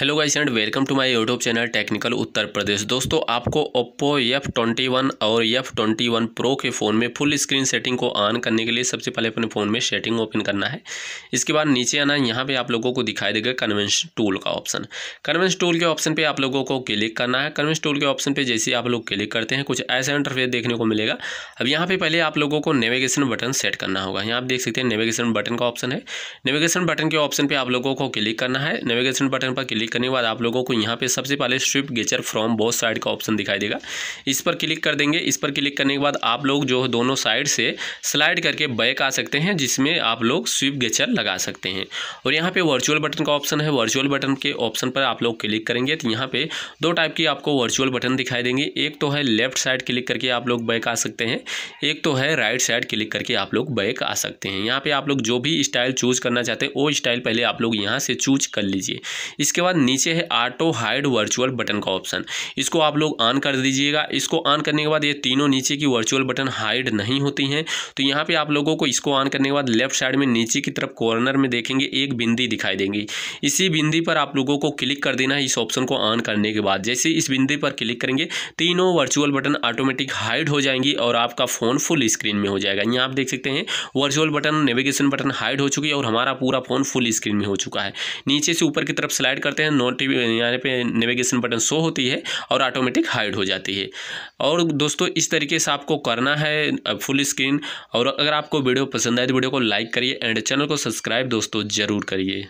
hello guys and welcome to my YouTube channel technical Uttar Pradesh दोस्तों आपको Oppo F twenty one और F twenty one pro के phone में full screen setting को on करने के लिए सबसे पहले अपने फ़ोन में सेटिंग ओपन करना है इसके बाद नीचे आना यहाँ पे आप लोगों को दिखाई देगा कन्वेंस टूल का ऑप्शन कन्वेंस टूल के ऑप्शन पर आप लोगों को क्लिक करना है कन्वेंस टूल के ऑप्शन पर जैसे आप लोग क्लिक करते हैं कुछ ऐसा इंटरफेस देखने को मिलेगा अब यहाँ पर पहले आप लोगों को नेविगेशन बटन सेट करना होगा यहाँ आप देख सकते हैं नेविगेशन बटन का ऑप्शन है नेविगेशन बटन के ऑप्शन पर आप लोगों को क्लिक करना है नेविगेशन बटन पर क्लिक क्लिक करने के बाद आप लोगों को यहाँ पे सबसे पहले swift gesture from both side का ऑप्शन दिखाई देगा इस पर क्लिक कर देंगे इस पर क्लिक करने के बाद आप लोग जो दोनों साइड से स्लाइड करके बैक आ सकते हैं जिसमें आप लोग स्विफ्ट गेचर लगा सकते हैं और यहाँ पर वर्चुअल बटन का ऑप्शन है वर्चुअल बटन के ऑप्शन पर आप लोग क्लिक करेंगे तो यहाँ पर दो टाइप की आपको वर्चुअल बटन दिखाई देंगे एक तो है लेफ्ट साइड क्लिक करके आप लोग बैक आ सकते हैं एक तो है राइट साइड क्लिक करके आप लोग बैक आ सकते हैं यहाँ पर आप लोग जो भी स्टाइल चूज़ करना चाहते हैं वो स्टाइल पहले आप लोग यहाँ से चूज कर लीजिए इसके बाद नीचे है ऑटो हाइड वर्चुअल बटन का ऑप्शन इसको आप लोग ऑन कर दीजिएगा इसको ऑन करने के बाद ये तीनों नीचे की वर्चुअल बटन हाइड नहीं होती हैं तो यहाँ पे आप लोगों को इसको ऑन करने के बाद लेफ्ट साइड में नीचे की तरफ कॉर्नर में देखेंगे एक बिंदी दिखाई देंगी इसी बिंदी पर आप लोगों को क्लिक कर देना है इस ऑप्शन को ऑन करने के बाद जैसे इस बिंदी पर क्लिक करेंगे तीनों वर्चुअल बटन ऑटोमेटिक हाइड हो जाएंगी और आपका फ़ोन फुल स्क्रीन में हो जाएगा यहाँ आप देख सकते हैं virtual button navigation button hide हो चुकी है और हमारा पूरा फ़ोन फुल स्क्रीन में हो चुका है नीचे से ऊपर की तरफ स्लाइड करते हैं बटन नोटिव यहाँ पे नेविगेशन बटन शो होती है और ऑटोमेटिक हाइड हो जाती है और दोस्तों इस तरीके से आपको करना है फुल स्क्रीन और अगर आपको वीडियो पसंद आए तो वीडियो को लाइक करिए एंड चैनल को सब्सक्राइब दोस्तों ज़रूर करिए